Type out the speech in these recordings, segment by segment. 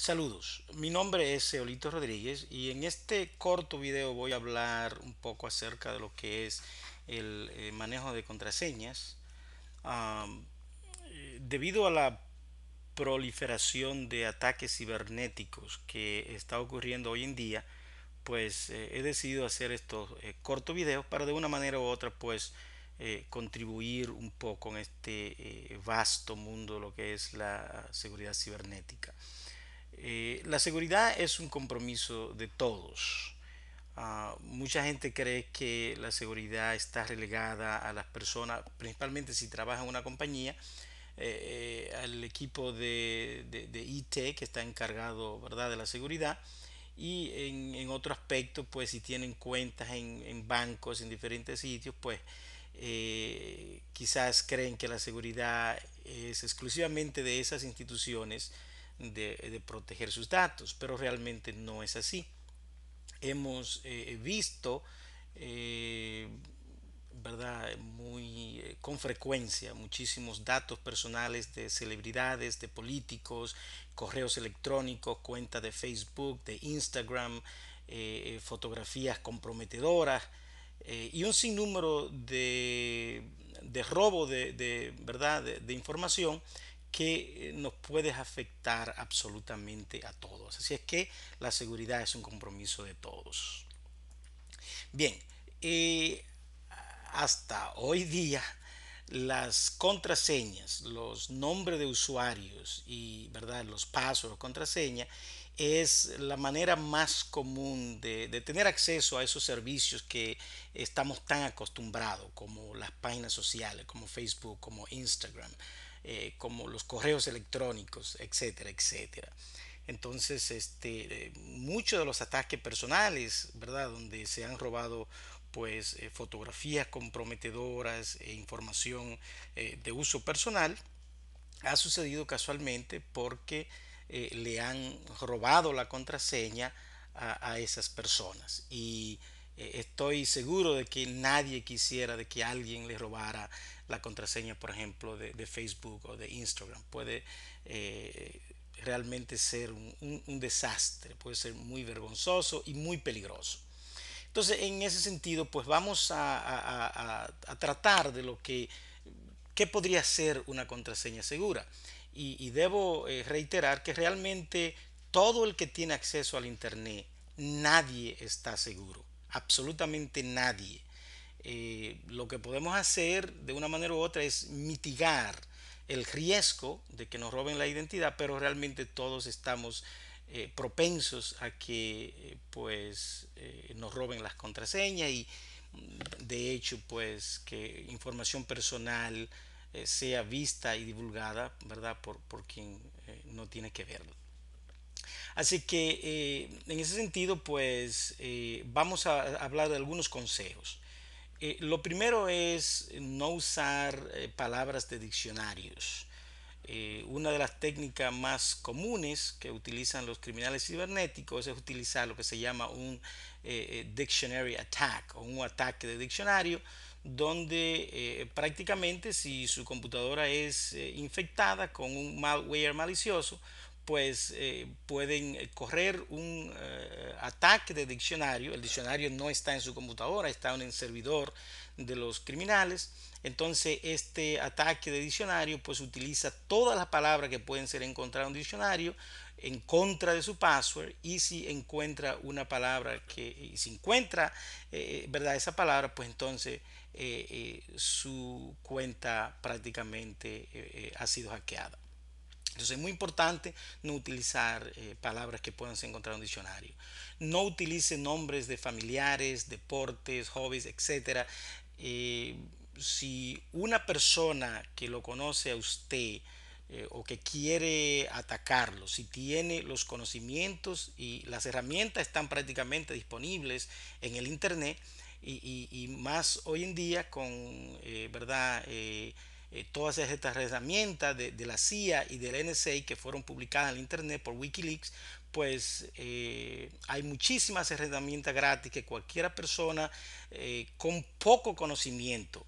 Saludos, mi nombre es Eolito Rodríguez y en este corto video voy a hablar un poco acerca de lo que es el eh, manejo de contraseñas. Eh, debido a la proliferación de ataques cibernéticos que está ocurriendo hoy en día, pues eh, he decidido hacer estos cortos videos para de una manera u otra pues contribuir un poco en este vasto mundo de lo que es la seguridad cibernética. Eh, la seguridad es un compromiso de todos. Ah, mucha gente cree que la seguridad está relegada a las personas, principalmente si trabaja en una compañía, eh, eh, al equipo de, IT que está encargado ¿verdad? de la seguridad y en, otro aspecto, pues si tienen cuentas en, en bancos, en diferentes sitios, pues quizás creen que la seguridad es exclusivamente de esas instituciones de, proteger sus datos, pero realmente no es así. Hemos eh, eh, visto, eh, ¿verdad? Muy con frecuencia muchísimos datos personales de celebridades, de políticos, correos electrónicos, cuenta de Facebook, de Instagram, fotografías comprometedoras y un sinnúmero de, de robo de ¿verdad? de información que eh, nos puede afectar absolutamente a todos. Así es que la seguridad es un compromiso de todos. Bien, eh, hasta hoy día las contraseñas, los nombres de usuarios y ¿verdad? los pasos o contraseñas es la manera más común de, tener acceso a esos servicios que estamos tan acostumbrados como las páginas sociales, como Facebook, como Instagram, eh, como los correos electrónicos, etcétera, etcétera. Entonces, este, eh, muchos de los ataques personales, ¿verdad? Donde se han robado pues eh, fotografías comprometedoras e información de uso personal, ha sucedido casualmente porque le han robado la contraseña a, a esas personas. Y eh, estoy seguro de que nadie quisiera de que alguien le robara la contraseña, por ejemplo, de, Facebook o de Instagram. Puede eh, realmente ser un, desastre, puede ser muy vergonzoso y muy peligroso. Entonces, en ese sentido, pues vamos a, tratar de lo que qué podría ser una contraseña segura. Y, debo eh, reiterar que realmente todo el que tiene acceso al Internet, nadie está seguro absolutamente nadie. Eh, lo que podemos hacer de una manera u otra es mitigar el riesgo de que nos roben la identidad, pero realmente todos estamos eh, propensos a que eh, pues nos roben las contraseñas y de hecho pues que información personal sea vista y divulgada, ¿verdad? Por, por quien no tiene que verlo. Así que eh, en ese sentido, pues eh, vamos a hablar de algunos consejos. Eh, lo primero es no usar palabras de diccionarios. una de las técnicas más comunes que utilizan los criminales cibernéticos es utilizar lo que se llama un dictionary attack o un ataque de diccionario, donde prácticamente si su computadora es infectada con un malware malicioso, pues eh, pueden eh, correr un eh, ataque de diccionario. El diccionario no está en su computadora, está en el servidor de los criminales. Entonces, este ataque de diccionario pues utiliza todas las palabras que pueden ser encontradas en un diccionario en contra de su password y si encuentra una palabra que se si encuentra verdad esa palabra pues entonces su cuenta prácticamente ha sido hackeada entonces es muy importante no utilizar eh, palabras que puedan ser encontradas en un diccionario. No utilice nombres de familiares, deportes, hobbies, etc. Eh, si una persona que lo conoce a usted eh, o que quiere atacarlo, si tiene los conocimientos y las herramientas están prácticamente disponibles en el Internet y, y más hoy en día con, ¿verdad? Eh, todas estas herramientas de, la CIA y del NSA que fueron publicadas en el Internet por Wikileaks, pues eh, hay muchísimas herramientas gratis que cualquier persona eh, con poco conocimiento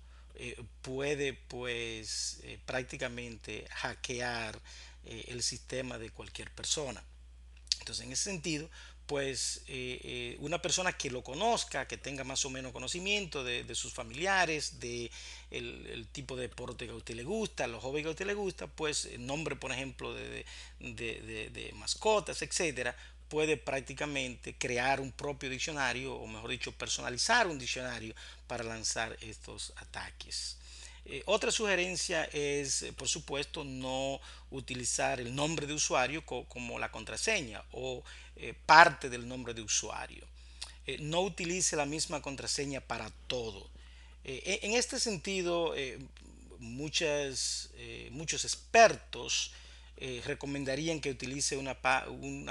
puede pues prácticamente hackear el sistema de cualquier persona. Entonces, en ese sentido, pues eh, eh, una persona que lo conozca, que tenga más o menos conocimiento de, sus familiares, de el, tipo de deporte que a usted le gusta, los hobbies que a usted le gusta, pues el nombre, por ejemplo, de, de, mascotas, etcétera, puede prácticamente crear un propio diccionario, o mejor dicho, personalizar un diccionario para lanzar estos ataques. Eh, otra sugerencia es, eh, por supuesto, no utilizar el nombre de usuario como la contraseña o eh, parte del nombre de usuario. no utilice la misma contraseña para todo. E-, en este sentido, muchas, muchos expertos recomendarían que utilice una,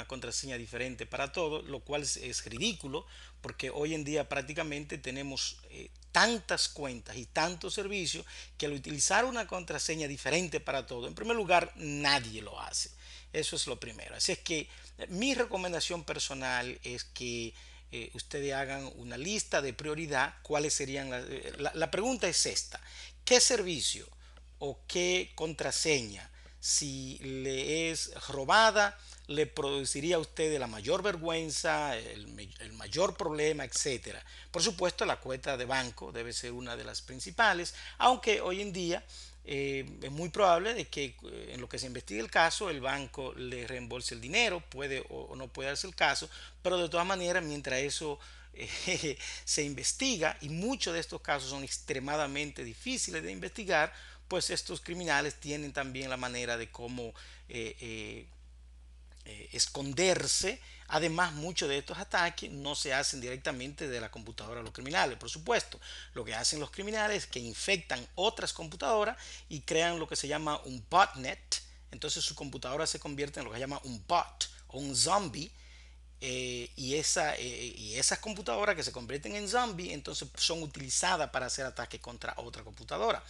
contraseña diferente para todo, lo cual es ridículo porque hoy en día prácticamente tenemos eh, tantas cuentas y tantos servicios que al utilizar una contraseña diferente para todo, en primer lugar, nadie lo hace. Eso es lo primero. Así es que eh, mi recomendación personal es que eh, ustedes hagan una lista de prioridad. ¿Cuáles serían la, la pregunta es esta: ¿qué servicio o qué contraseña, si le es robada, le produciría a usted la mayor vergüenza, el, mayor problema, etc. Por supuesto, la cuenta de banco debe ser una de las principales, aunque hoy en día eh, es muy probable de que eh, en lo que se investigue el caso, el banco le reembolse el dinero, puede o, no puede darse el caso, pero de todas maneras, mientras eso eh, se investiga, y muchos de estos casos son extremadamente difíciles de investigar, pues estos criminales tienen también la manera de cómo eh, esconderse. Además, muchos de estos ataques no se hacen directamente de la computadora a los criminales, por supuesto. Lo que hacen los criminales es que infectan otras computadoras y crean lo que se llama un botnet. Entonces su computadora se convierte en lo que se llama un bot o un zombie. Eh, y, esa, eh, y esas computadoras que se convierten en zombie entonces son utilizadas para hacer ataques contra otra computadora.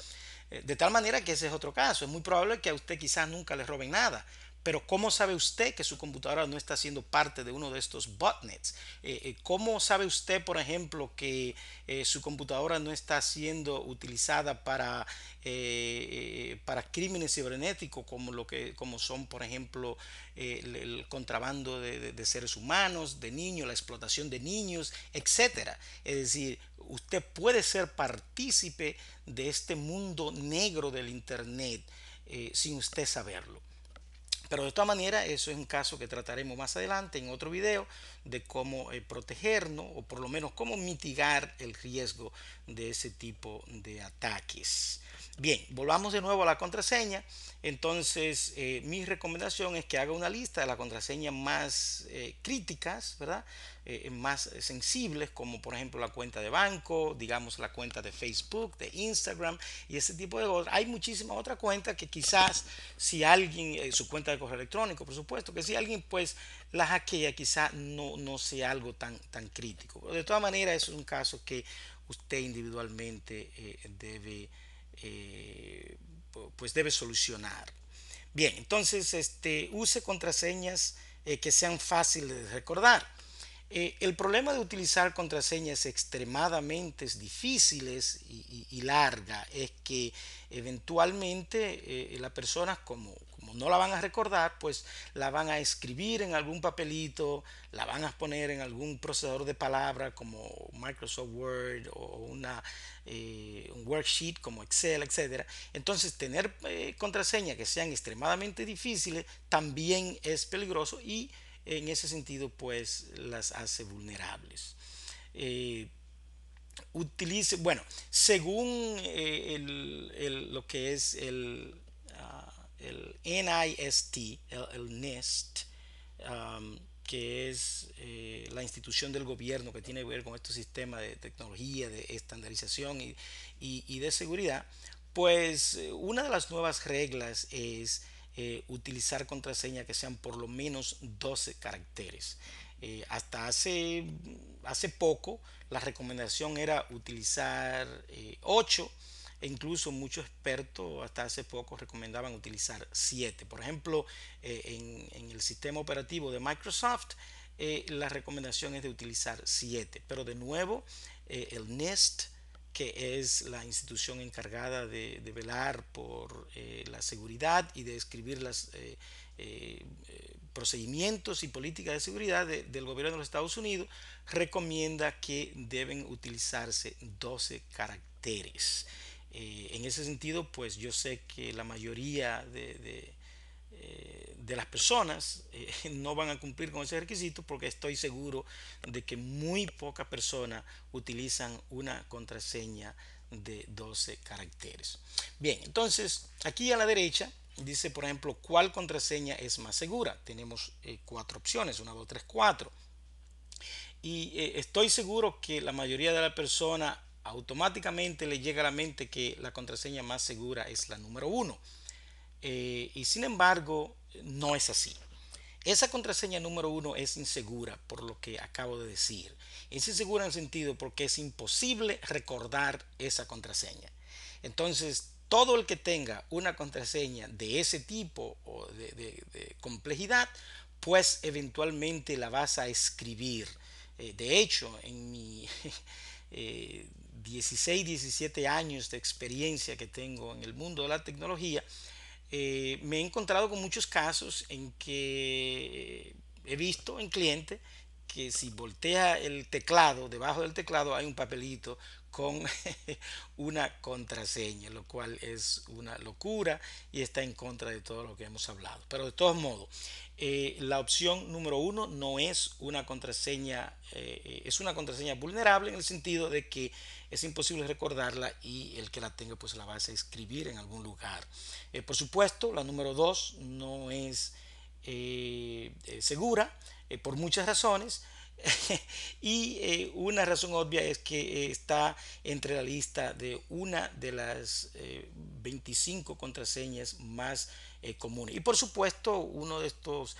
de tal manera que ese es otro caso. Es muy probable que a usted quizás nunca le roben nada, pero ¿cómo sabe usted que su computadora no está siendo parte de uno de estos botnets? Eh, eh, ¿Cómo sabe usted, por ejemplo, que eh, su computadora no está siendo utilizada para, para crímenes cibernéticos como, lo que, como son, por ejemplo, el, contrabando de, seres humanos, de niños, la explotación de niños, etcétera? Es decir, usted puede ser partícipe de este mundo negro del Internet sin usted saberlo. Pero de todas maneras, eso es un caso que trataremos más adelante en otro video de cómo eh, protegernos o por lo menos cómo mitigar el riesgo de ese tipo de ataques. Bien, volvamos de nuevo a la contraseña. Entonces, eh, mi recomendación es que haga una lista de las contraseñas más eh, críticas, ¿verdad? Eh, más sensibles, como por ejemplo la cuenta de banco, digamos la cuenta de Facebook, de Instagram y ese tipo de cosas. Hay muchísimas otras cuentas que quizás si alguien, su cuenta de correo electrónico, por supuesto, que si alguien pues la hackea, quizás no, no sea algo tan, tan crítico. Pero de todas maneras, es un caso que usted individualmente debe eh, pues debe solucionar. Bien, entonces este, use contraseñas eh, que sean fáciles de recordar. Eh, el problema de utilizar contraseñas extremadamente difíciles y, largas es que eventualmente la persona personas como como no la van a recordar, pues la van a escribir en algún papelito, la van a poner en algún procesador de palabra como Microsoft Word o una, eh, un worksheet como Excel, etc. Entonces, tener eh, contraseñas que sean extremadamente difíciles también es peligroso y en ese sentido, pues las hace vulnerables. Eh, utilice, bueno, según lo que es el, el NIST, el, nest um, que es eh, la institución del gobierno que tiene que ver con este sistema de tecnología, de estandarización y, de seguridad, pues eh, una de las nuevas reglas es eh, utilizar contraseñas que sean por lo menos 12 caracteres. hasta hace, hace poco la recomendación era utilizar 8 e incluso muchos expertos hasta hace poco recomendaban utilizar siete. Por ejemplo, eh, en, el sistema operativo de Microsoft, eh, la recomendación es de utilizar siete. Pero de nuevo, eh, el NIST, que es la institución encargada de, velar por la seguridad y de escribir los procedimientos y políticas de seguridad del gobierno de los Estados Unidos recomienda que deben utilizarse 12 caracteres. Eh, en ese sentido, pues yo sé que la mayoría de, eh, las personas eh, no van a cumplir con ese requisito porque estoy seguro de que muy poca persona utilizan una contraseña de 12 caracteres. Bien, entonces aquí a la derecha dice, por ejemplo, cuál contraseña es más segura. Tenemos cuatro opciones, una, dos, tres, cuatro, Y estoy seguro que la mayoría de las personas automáticamente le llega a la mente que la contraseña más segura es la número uno. Eh, y sin embargo, no es así. Esa contraseña número uno es insegura, por lo que acabo de decir. Es insegura en sentido porque es imposible recordar esa contraseña. Entonces, todo el que tenga una contraseña de ese tipo o de, complejidad, pues eventualmente la vas a escribir. Eh, de hecho, en mi... Eh, 16, 17 años de experiencia que tengo en el mundo de la tecnología, eh, me he encontrado con muchos casos en que he visto en cliente que si voltea el teclado, debajo del teclado hay un papelito con una contraseña, lo cual es una locura y está en contra de todo lo que hemos hablado. Pero de todos modos, eh, la opción número uno no es una contraseña, eh, es una contraseña vulnerable en el sentido de que es imposible recordarla y el que la tenga pues la va a escribir en algún lugar. Eh, por supuesto, la número dos no es segura por muchas razones y eh, una razón obvia es que eh, está entre la lista de una de las 25 eh, contraseñas más comunes. Y por supuesto, uno de estos,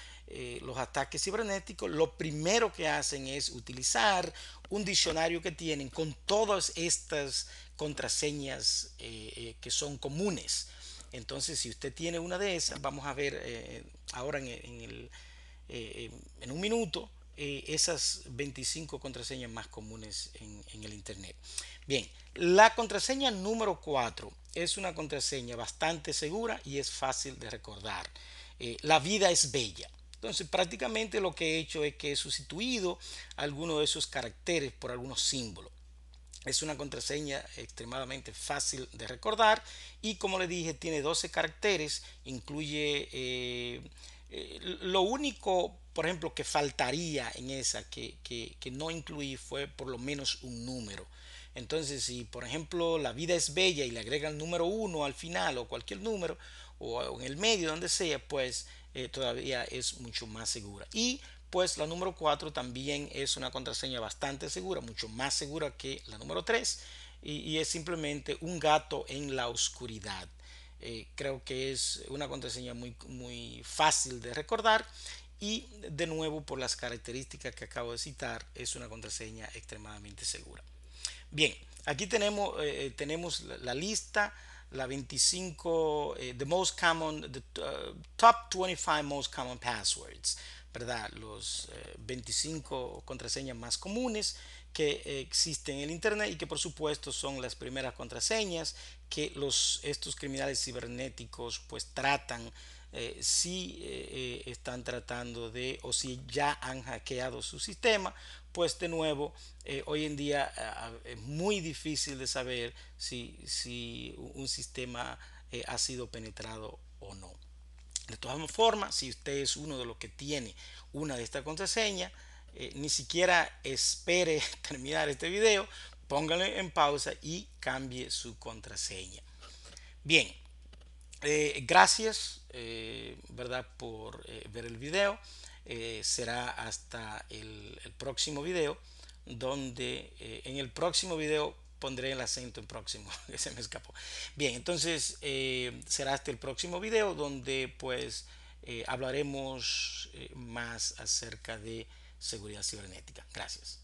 los ataques cibernéticos, lo primero que hacen es utilizar un diccionario que tienen con todas estas contraseñas que son comunes. Entonces, si usted tiene una de esas, vamos a ver ahora en un minuto eh, esas 25 contraseñas más comunes en, el Internet. Bien, la contraseña número 4 es una contraseña bastante segura y es fácil de recordar. Eh, la vida es bella. Entonces prácticamente lo que he hecho es que he sustituido algunos de esos caracteres por algunos símbolos. Es una contraseña extremadamente fácil de recordar y como le dije tiene 12 caracteres, incluye... Eh, lo único por ejemplo, que faltaría en esa, que, no incluí, fue por lo menos un número. Entonces, si por ejemplo la vida es bella y le agrega el número 1 al final o cualquier número, o en el medio, donde sea, pues eh, todavía es mucho más segura. Y pues la número 4 también es una contraseña bastante segura, mucho más segura que la número 3, y, es simplemente un gato en la oscuridad. Eh, creo que es una contraseña muy, muy fácil de recordar y de nuevo por las características que acabo de citar es una contraseña extremadamente segura. Bien, aquí tenemos, eh, eh, tenemos la, lista, la 25, eh, the most common, the uh, top 25 most common passwords, ¿verdad? Los 25 contraseñas más comunes que existen en Internet y que por supuesto son las primeras contraseñas que los, estos criminales cibernéticos pues tratan, eh, si eh, eh, están tratando de o si ya han hackeado su sistema, pues de nuevo, hoy en día es muy difícil de saber si, un sistema ha sido penetrado o no. De todas formas, si usted es uno de los que tiene una de estas contraseñas, ni siquiera espere terminar este video póngale en pausa y cambie su contraseña. Bien, eh, gracias, eh, ¿verdad? Por eh, ver el video. será hasta el, el, próximo video, donde en el próximo video pondré el acento en próximo, que se me escapó. Bien, entonces será hasta el próximo video, donde pues hablaremos más acerca de seguridad cibernética. Gracias.